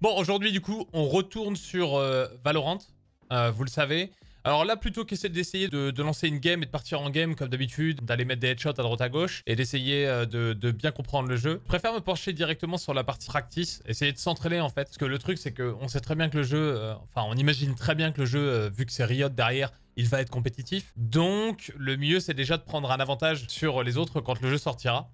Bon, aujourd'hui, du coup, on retourne sur euh, Valorant, euh, vous le savez. Alors là, plutôt qu'essayer d'essayer de, lancer une game et de partir en game comme d'habitude, d'aller mettre des headshots à droite à gauche et d'essayer euh, de, bien comprendre le jeu, je préfère me pencher directement sur la partie practice, essayer de s'entraîner en fait. Parce que le truc, c'est qu'on sait très bien que le jeu, enfin, on imagine très bien que le jeu, vu que c'est Riot derrière, il va être compétitif. Donc, le mieux, c'est déjà de prendre un avantage sur les autres quand le jeu sortira.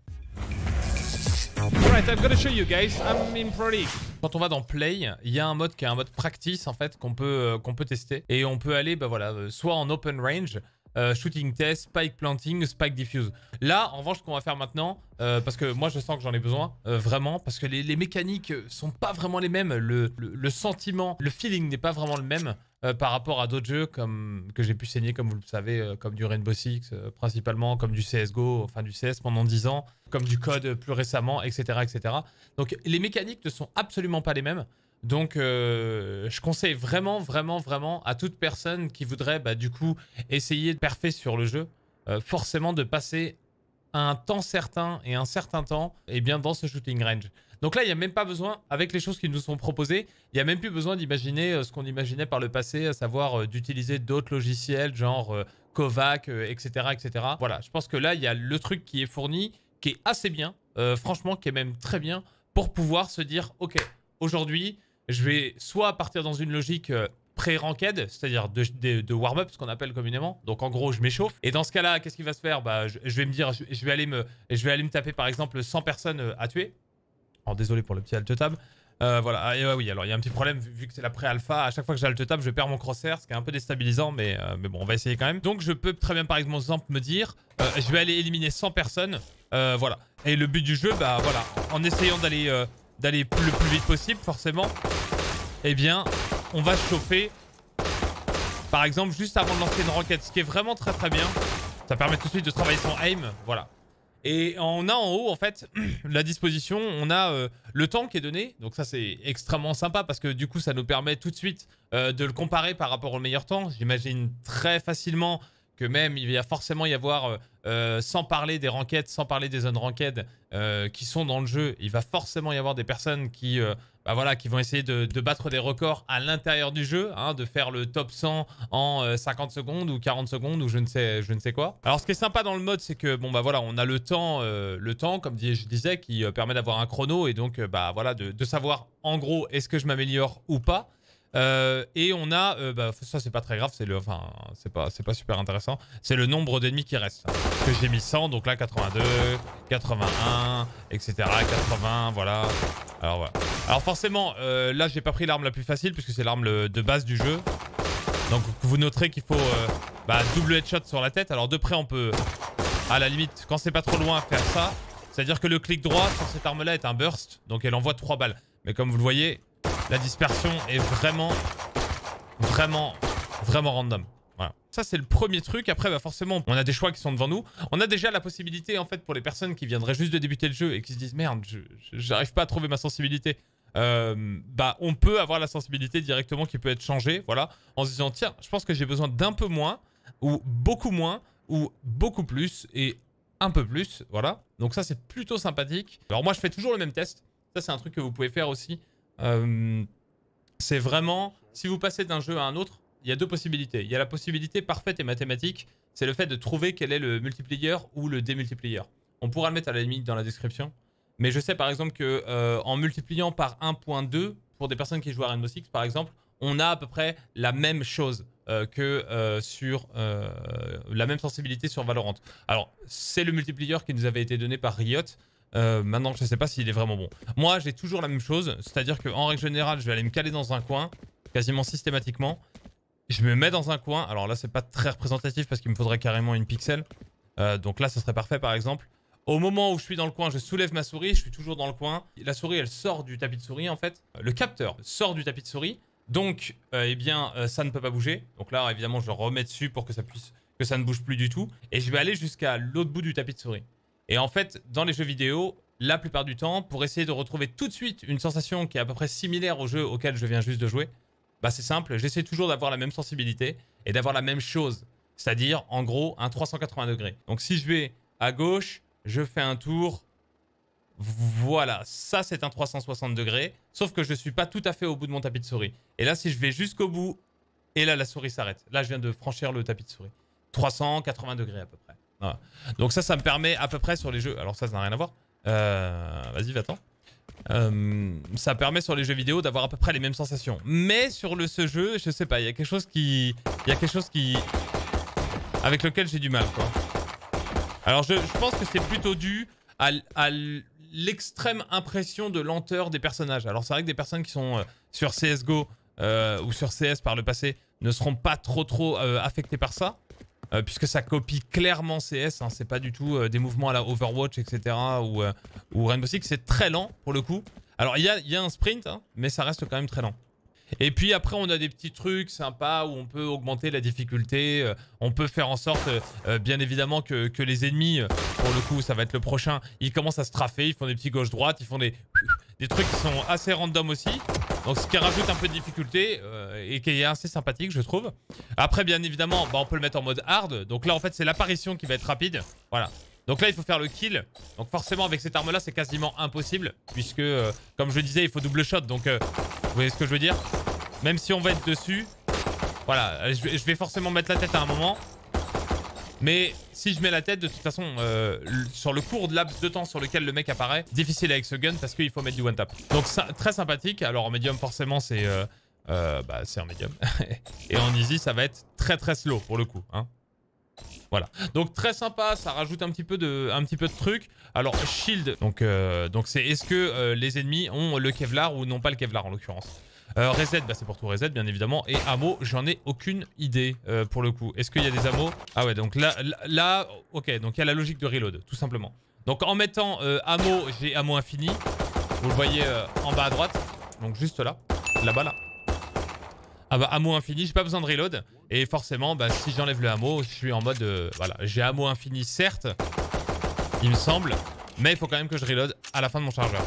I'm show you guys. I'm in Pro League quand on va dans Play, il y a un mode qui est un mode practice en fait qu'on peut, euh, peut tester. Et on peut aller bah, voilà, euh, soit en open range, euh, shooting test, spike planting, spike diffuse. Là, en revanche, ce qu'on va faire maintenant, euh, parce que moi je sens que j'en ai besoin, euh, vraiment, parce que les, les, mécaniques sont pas vraiment les mêmes, le, sentiment, le feeling n'est pas vraiment le même par rapport à d'autres jeux comme, que j'ai pu saigner, comme vous le savez, comme du Rainbow Six principalement, comme du CSGO, enfin du CS pendant 10 ans, comme du code plus récemment, etc. etc. Donc les mécaniques ne sont absolument pas les mêmes. Donc, euh, je conseille vraiment, vraiment, vraiment à toute personne qui voudrait, bah, du coup, essayer de perfer sur le jeu, euh, forcément de passer un temps certain et un certain temps eh bien, dans ce shooting range. Donc là, il n'y a même pas besoin, avec les choses qui nous sont proposées, il n'y a même plus besoin d'imaginer euh, ce qu'on imaginait par le passé, à savoir d'utiliser d'autres logiciels, genre Kovac, etc., etc. Voilà, je pense que là, il y a le truc qui est fourni, qui est assez bien, franchement, qui est même très bien, pour pouvoir se dire, OK, aujourd'hui, je vais soit partir dans une logique euh, pré-ranked, c'est-à-dire de, warm-up, ce qu'on appelle communément. Donc en gros, je m'échauffe. Et dans ce cas-là, qu'est-ce qui va se faire bah, je, vais me dire, je, vais aller me, je vais aller me taper par exemple 100 personnes euh, à tuer. Oh, désolé pour le petit alt tab. Euh, voilà, ah, et oui, alors il y a un petit problème vu que c'est la pré-alpha. À chaque fois que j'ai alt tab, je perds mon crosshair, ce qui est un peu déstabilisant, mais, bon, on va essayer quand même. Donc je peux très bien par exemple me dire, je vais aller éliminer 100 personnes. voilà. Et le but du jeu, bah voilà, en essayant d'aller d'aller le plus vite possible forcément, eh bien on va chauffer par exemple juste avant de lancer une roquette, ce qui est vraiment très très bien. Ça permet tout de suite de travailler son aim, voilà. Et on a en haut, en fait, la disposition, on a euh, le temps qui est donné. Donc ça, c'est extrêmement sympa parce que du coup, ça nous permet tout de suite euh, de le comparer par rapport au meilleur temps. J'imagine très facilement que même il va forcément y avoir, euh, euh, sans parler des ranked, sans parler des zones ranked euh, qui sont dans le jeu, il va forcément y avoir des personnes qui, bah voilà, qui vont essayer de, battre des records à l'intérieur du jeu, hein, de faire le top 100 en 50 secondes ou 40 secondes ou je ne sais, je ne sais quoi. Alors ce qui est sympa dans le mode, c'est que bon bah voilà, on a le temps, le temps comme je disais, qui permet d'avoir un chrono et donc bah voilà de savoir en gros est-ce que je m'améliore ou pas. Euh, et on a, euh, bah, ça c'est pas très grave, c'est le, enfin c'est pas, c'est pas super intéressant, c'est le nombre d'ennemis qui reste, que j'ai mis 100, donc là 82, 81, etc. 80, voilà. Alors Alors forcément, euh, là j'ai pas pris l'arme la plus facile puisque c'est l'arme de base du jeu. Donc vous noterez qu'il faut bah, double headshot sur la tête. Alors de près on peut, à la limite, quand c'est pas trop loin, faire ça. C'est-à-dire que le clic droit sur cette arme-là est un burst, donc elle envoie 3 balles. Mais comme vous le voyez, la dispersion est vraiment, vraiment, vraiment random. Voilà. Ça, c'est le premier truc. Après, bah, forcément, on a des choix qui sont devant nous. On a déjà la possibilité, en fait, pour les personnes qui viendraient juste de débuter le jeu et qui se disent « Merde, j'arrive pas à trouver ma sensibilité euh, bah, on peut avoir la sensibilité directement qui peut être changée, voilà, en se disant « Tiens, je pense que j'ai besoin d'un peu moins, ou beaucoup moins, ou beaucoup plus, et un peu plus, voilà. » Donc ça, c'est plutôt sympathique. Alors moi, je fais toujours le même test. Ça, c'est un truc que vous pouvez faire aussi. Euh, c'est vraiment, si vous passez d'un jeu à un autre, il y a deux possibilités. Il y a la possibilité parfaite et mathématique, c'est le fait de trouver quel est le multiplier ou le démultiplier. On pourra le mettre à la limite dans la description. Mais je sais par exemple que euh, en multipliant par 1.2, pour des personnes qui jouent à Rainbow Six par exemple, on a à peu près la même chose euh, que sur la même sensibilité sur Valorant. Alors c'est le multiplier qui nous avait été donné par Riot. Euh, maintenant, je ne sais pas s'il est vraiment bon. Moi, j'ai toujours la même chose, c'est-à-dire qu'en règle générale, je vais aller me caler dans un coin, quasiment systématiquement. Je me mets dans un coin, alors là, c'est pas très représentatif parce qu'il me faudrait carrément une pixel. Euh, donc là, ça serait parfait, par exemple. Au moment où je suis dans le coin, je soulève ma souris, je suis toujours dans le coin. La souris, elle sort du tapis de souris, en fait. Le capteur sort du tapis de souris. Donc, euh, eh bien, ça ne peut pas bouger. Donc là, évidemment, je le remets dessus pour que ça puisse que ça ne bouge plus du tout. Et je vais aller jusqu'à l'autre bout du tapis de souris. Et en fait, dans les jeux vidéo, la plupart du temps, pour essayer de retrouver tout de suite une sensation qui est à peu près similaire au jeu auquel je viens juste de jouer, bah c'est simple, j'essaie toujours d'avoir la même sensibilité et d'avoir la même chose, c'est-à-dire en gros un 380 degrés. Donc si je vais à gauche, je fais un tour, voilà, ça c'est un 360 degrés, sauf que je ne suis pas tout à fait au bout de mon tapis de souris. Et là si je vais jusqu'au bout, et là la souris s'arrête. Là je viens de franchir le tapis de souris. 380 degrés à peu près. Ah. Donc ça, ça me permet à peu près sur les jeux... Alors ça, ça n'a rien à voir. Euh, vas-y, va-t'en. Euh, ça permet sur les jeux vidéo d'avoir à peu près les mêmes sensations. Mais sur ce jeu, je sais pas, il y a quelque chose qui... Il y a quelque chose qui... Avec lequel j'ai du mal, quoi. Alors je, pense que c'est plutôt dû à, l'extrême impression de lenteur des personnages. Alors c'est vrai que des personnes qui sont euh, sur CSGO ou sur CS par le passé ne seront pas trop trop affectées par ça. Euh, puisque ça copie clairement CS, hein, c'est pas du tout euh, des mouvements à la Overwatch, etc. ou, euh, ou Rainbow Six, c'est très lent pour le coup. Alors il y a, un sprint, hein, mais ça reste quand même très lent. Et puis après, on a des petits trucs sympas où on peut augmenter la difficulté. Euh, on peut faire en sorte, euh, euh, bien évidemment, que, les ennemis, pour le coup, ça va être le prochain, ils commencent à se trafer, ils font des petits gauche-droite, ils font des, des trucs qui sont assez random aussi. Donc ce qui rajoute un peu de difficulté et qui est assez sympathique, je trouve. Après, bien évidemment, bah, on peut le mettre en mode hard. Donc là, en fait, c'est l'apparition qui va être rapide. Voilà. Donc là, il faut faire le kill. Donc forcément, avec cette arme-là, c'est quasiment impossible. Puisque, comme je disais, il faut double shot. Donc, vous voyez ce que je veux dire même si on va être dessus. Voilà, je vais forcément mettre la tête à un moment. Mais si je mets la tête, de toute façon, euh, sur le cours de laps de temps sur lequel le mec apparaît, difficile avec ce gun parce qu'il faut mettre du one tap. Donc très sympathique. Alors en médium, forcément, c'est euh, euh, bah c'est un médium. Et en easy, ça va être très très slow pour le coup. Hein. Voilà. Donc très sympa, ça rajoute un petit peu de, un petit peu de trucs. Alors shield, donc c'est est-ce que les ennemis ont le Kevlar ou non pas le Kevlar en l'occurrence euh, reset, bah c'est pour tout reset bien évidemment. Et ammo, j'en ai aucune idée euh, pour le coup. Est-ce qu'il y a des ammo Ah ouais, donc là, là, ok, donc il y a la logique de reload, tout simplement. Donc en mettant euh, ammo, j'ai ammo infini. Vous le voyez en bas à droite. Donc juste là, là-bas là. Ah bah ammo infini, j'ai pas besoin de reload. Et forcément, bah, si j'enlève le ammo, je suis en mode, voilà, j'ai ammo infini certes, il me semble. Mais il faut quand même que je reload à la fin de mon chargeur.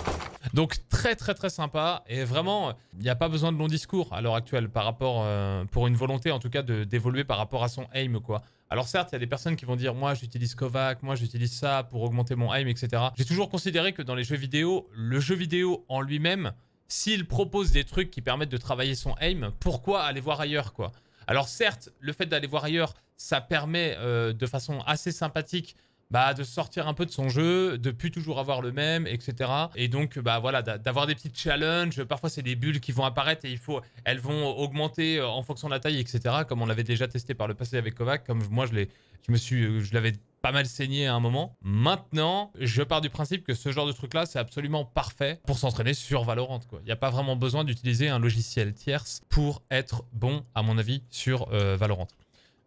Donc très très très sympa et vraiment il n'y a pas besoin de long discours à l'heure actuelle par rapport euh, pour une volonté en tout cas d'évoluer par rapport à son aim quoi. Alors certes, il y a des personnes qui vont dire moi j'utilise Kovac, moi j'utilise ça pour augmenter mon aim, etc. J'ai toujours considéré que dans les jeux vidéo, le jeu vidéo en lui-même, s'il propose des trucs qui permettent de travailler son aim, pourquoi aller voir ailleurs quoi Alors certes, le fait d'aller voir ailleurs, ça permet euh, de façon assez sympathique bah, de sortir un peu de son jeu, de plus toujours avoir le même, etc. Et donc, bah voilà, d'avoir des petits challenges. Parfois, c'est des bulles qui vont apparaître et il faut, elles vont augmenter euh, en fonction de la taille, etc. Comme on l'avait déjà testé par le passé avec Kovac, comme moi, je l'ai, euh, l'avais pas mal saigné à un moment. Maintenant, je pars du principe que ce genre de truc-là, c'est absolument parfait pour s'entraîner sur Valorant. Il n'y a pas vraiment besoin d'utiliser un logiciel tierce pour être bon, à mon avis, sur euh, Valorant.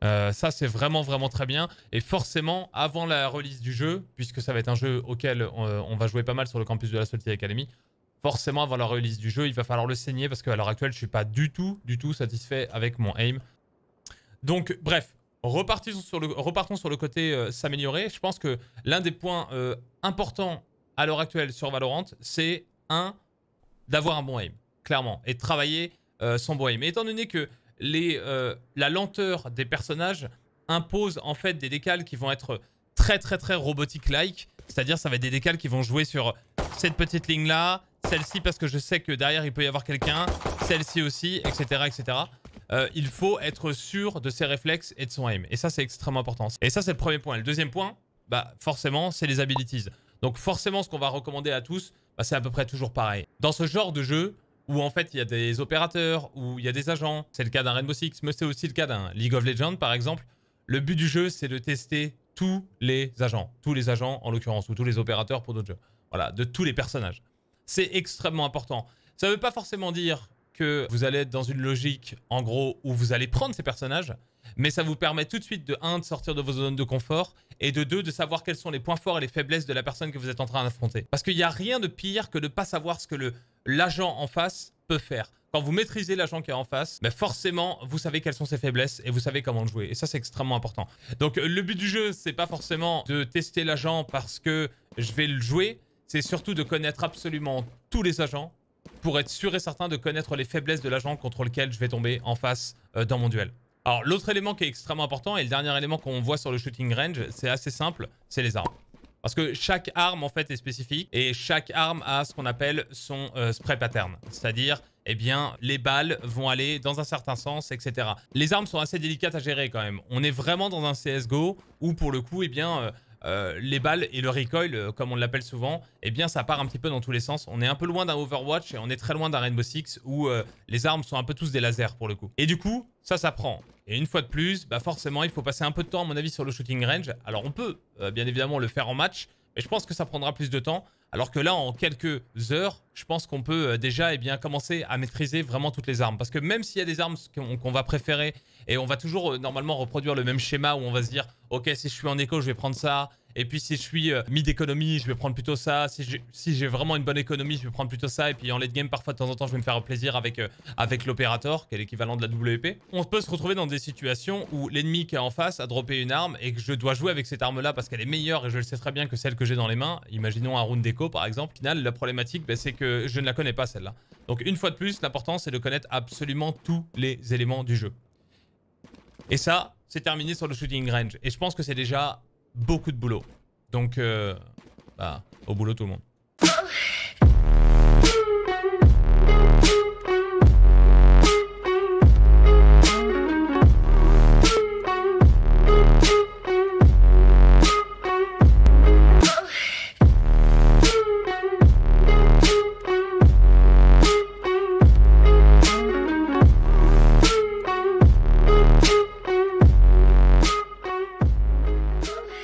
Euh, ça, c'est vraiment, vraiment très bien. Et forcément, avant la release du jeu, puisque ça va être un jeu auquel euh, on, va jouer pas mal sur le campus de la Solitaire Academy, forcément, avant la release du jeu, il va falloir le saigner parce qu'à l'heure actuelle, je suis pas du tout, du tout satisfait avec mon aim. Donc, bref, repartons sur le, repartons sur le côté euh, s'améliorer. Je pense que l'un des points importants à l'heure actuelle sur Valorant, c'est un, d'avoir un bon aim, clairement, et travailler son bon aim. étant donné que euh, la lenteur des personnages impose en fait des décales qui vont être très très très robotique-like. C'est-à-dire ça va être des décales qui vont jouer sur cette petite ligne-là, celle-ci parce que je sais que derrière il peut y avoir quelqu'un, celle-ci aussi, etc. etc. Euh, il faut être sûr de ses réflexes et de son aim. Et ça c'est extrêmement important. Et ça c'est le premier point. Le deuxième point, bah forcément c'est les abilities. Donc forcément ce qu'on va recommander à tous, bah, c'est à peu près toujours pareil. Dans ce genre de jeu, où en fait il y a des opérateurs, où il y a des agents. C'est le cas d'un Rainbow Six, mais c'est aussi le cas d'un League of Legends par exemple. Le but du jeu, c'est de tester tous les agents, tous les agents en l'occurrence, ou tous les opérateurs pour d'autres jeux. Voilà, de tous les personnages. C'est extrêmement important. Ça ne veut pas forcément dire que vous allez être dans une logique, en gros, où vous allez prendre ces personnages, mais ça vous permet tout de suite de un, de sortir de vos zones de confort et de deux, de savoir quels sont les points forts et les faiblesses de la personne que vous êtes en train d'affronter. Parce qu'il n'y a rien de pire que de ne pas savoir ce que le l'agent en face peut faire. Quand vous maîtrisez l'agent qui est en face, ben forcément, vous savez quelles sont ses faiblesses et vous savez comment le jouer. Et ça, c'est extrêmement important. Donc, euh, le but du jeu, c'est pas forcément de tester l'agent parce que je vais le jouer. C'est surtout de connaître absolument tous les agents pour être sûr et certain de connaître les faiblesses de l'agent contre lequel je vais tomber en face euh, dans mon duel. Alors, l'autre élément qui est extrêmement important et le dernier élément qu'on voit sur le shooting range, c'est assez simple, c'est les armes. Parce que chaque arme, en fait, est spécifique et chaque arme a ce qu'on appelle son euh, spray pattern. C'est-à-dire, eh bien, les balles vont aller dans un certain sens, etc. Les armes sont assez délicates à gérer quand même. On est vraiment dans un CSGO où, pour le coup, eh bien... Euh, euh, les balles et le recoil, comme on l'appelle souvent, eh bien ça part un petit peu dans tous les sens. On est un peu loin d'un Overwatch et on est très loin d'un Rainbow Six où les armes sont un peu tous des lasers pour le coup. Et du coup, ça, ça prend. Et une fois de plus, bah forcément, il faut passer un peu de temps, à mon avis, sur le shooting range. Alors, on peut, euh, bien évidemment, le faire en match, mais je pense que ça prendra plus de temps. Alors que là, en quelques heures, je pense qu'on peut euh, déjà eh bien, commencer à maîtriser vraiment toutes les armes. Parce que même s'il y a des armes qu'on va préférer, et on va toujours euh, normalement reproduire le même schéma où on va se dire « Ok, si je suis en écho, je vais prendre ça. Et puis si je suis euh, mid-économie, je vais prendre plutôt ça. Si j'ai vraiment une bonne économie, je vais prendre plutôt ça. Et puis en late game, parfois de temps en temps, je vais me faire plaisir avec, avec l'opérateur qui est l'équivalent de la WP. On peut se retrouver dans des situations où l'ennemi qui est en face a droppé une arme et que je dois jouer avec cette arme-là parce qu'elle est meilleure et je le sais très bien que celle que j'ai dans les mains. Imaginons un round d'éco par exemple. final, la problématique, ben, c'est que je ne la connais pas celle-là. Donc une fois de plus, l'important c'est de connaître absolument tous les éléments du jeu. Et ça, c'est terminé sur le shooting range. Et je pense que c'est déjà beaucoup de boulot. Donc, euh, bah, au boulot tout le monde.